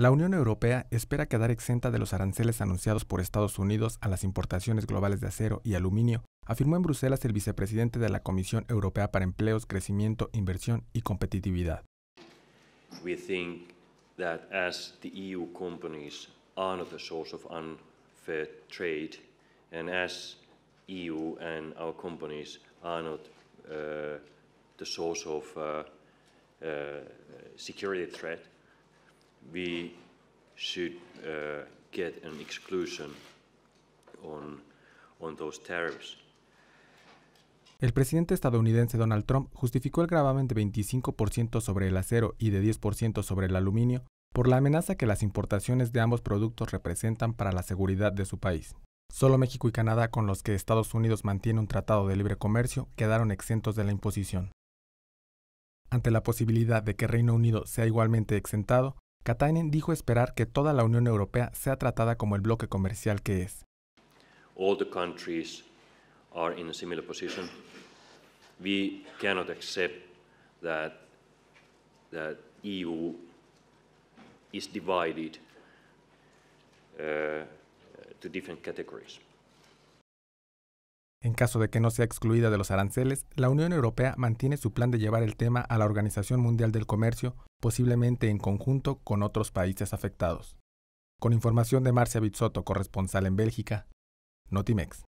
La Unión Europea espera quedar exenta de los aranceles anunciados por Estados Unidos a las importaciones globales de acero y aluminio, afirmó en Bruselas el vicepresidente de la Comisión Europea para Empleos, Crecimiento, Inversión y Competitividad. We think that as the EU companies are not source of unfair trade and as EU and our companies are not uh, the source of uh, uh, security threat, we should uh, get an exclusion on, those tariffs. El presidente estadounidense Donald Trump justificó el gravamen de 25% sobre el acero y de 10% sobre el aluminio por la amenaza que las importaciones de ambos productos representan para la seguridad de su país. Solo México y Canadá, con los que Estados Unidos mantiene un tratado de libre comercio, quedaron exentos de la imposición. Ante la posibilidad de que Reino Unido sea igualmente exentado, Katainen dijo esperar que toda la Unión Europea sea tratada como el bloque comercial que es. En caso de que no sea excluida de los aranceles, la Unión Europea mantiene su plan de llevar el tema a la Organización Mundial del Comercio posiblemente en conjunto con otros países afectados. Con información de Marcia Bizzotto, corresponsal en Bélgica, Notimex.